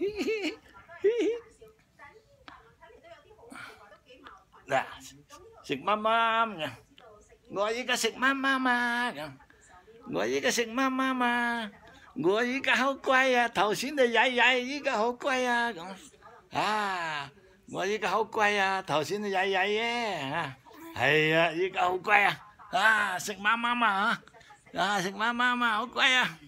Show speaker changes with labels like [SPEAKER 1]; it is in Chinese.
[SPEAKER 1] 嗱，食媽媽咁，我依家食媽媽嘛我依家食媽媽嘛，我依家好貴啊，頭先就曳曳，依家好貴啊咁，啊，我依家好貴啊，頭先就曳曳嘅，係啊，依家好貴啊，啊，食媽媽嘛，啊，食媽媽嘛，好貴啊。